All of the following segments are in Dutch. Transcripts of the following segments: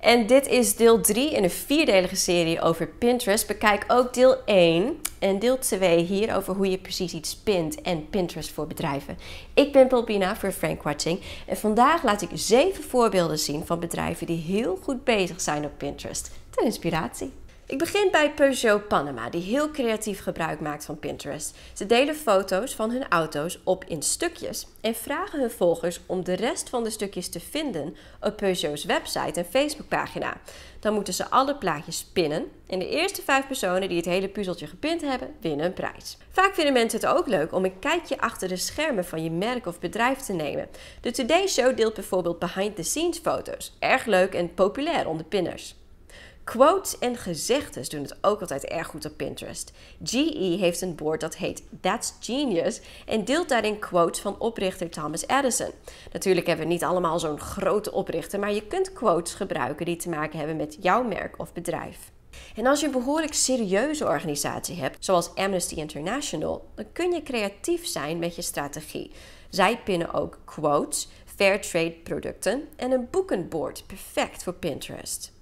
En dit is deel 3 in een vierdelige serie over Pinterest. Bekijk ook deel 1 en deel 2 hier over hoe je precies iets pint en Pinterest voor bedrijven. Ik ben Pelpina voor Frank Watching en vandaag laat ik 7 voorbeelden zien van bedrijven die heel goed bezig zijn op Pinterest. Ter inspiratie. Ik begin bij Peugeot Panama, die heel creatief gebruik maakt van Pinterest. Ze delen foto's van hun auto's op in stukjes en vragen hun volgers om de rest van de stukjes te vinden op Peugeot's website en Facebookpagina. Dan moeten ze alle plaatjes pinnen en de eerste vijf personen die het hele puzzeltje gepind hebben, winnen een prijs. Vaak vinden mensen het ook leuk om een kijkje achter de schermen van je merk of bedrijf te nemen. De Today Show deelt bijvoorbeeld behind-the-scenes foto's, erg leuk en populair onder pinners. Quotes en gezegdes doen het ook altijd erg goed op Pinterest. GE heeft een board dat heet That's Genius en deelt daarin quotes van oprichter Thomas Edison. Natuurlijk hebben we niet allemaal zo'n grote oprichter, maar je kunt quotes gebruiken die te maken hebben met jouw merk of bedrijf. En als je een behoorlijk serieuze organisatie hebt, zoals Amnesty International, dan kun je creatief zijn met je strategie. Zij pinnen ook quotes, Fair Trade producten en een boekenboard perfect voor Pinterest.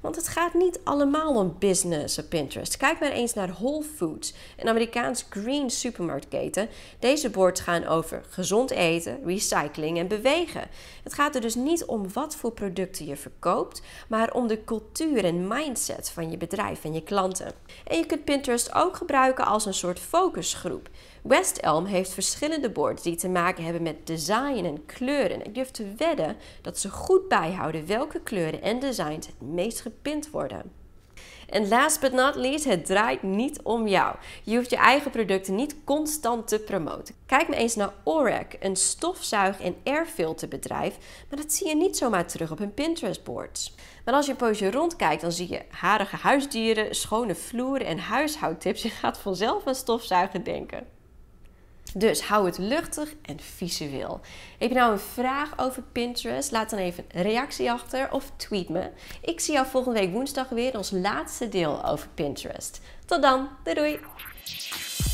Want het gaat niet allemaal om business op Pinterest. Kijk maar eens naar Whole Foods, een Amerikaans green supermarktketen. Deze boards gaan over gezond eten, recycling en bewegen. Het gaat er dus niet om wat voor producten je verkoopt, maar om de cultuur en mindset van je bedrijf en je klanten. En je kunt Pinterest ook gebruiken als een soort focusgroep. West Elm heeft verschillende boards die te maken hebben met design en kleuren. Ik durf te wedden dat ze goed bijhouden welke kleuren en designs het meest gepind worden. En last but not least, het draait niet om jou. Je hoeft je eigen producten niet constant te promoten. Kijk maar eens naar OREC, een stofzuig- en airfilterbedrijf, maar dat zie je niet zomaar terug op hun Pinterest-boards. Maar als je een poosje rondkijkt, dan zie je harige huisdieren, schone vloeren en huishoudtips. Je gaat vanzelf aan stofzuigen denken. Dus hou het luchtig en visueel. Heb je nou een vraag over Pinterest? Laat dan even een reactie achter of tweet me. Ik zie jou volgende week woensdag weer in ons laatste deel over Pinterest. Tot dan, doei doei!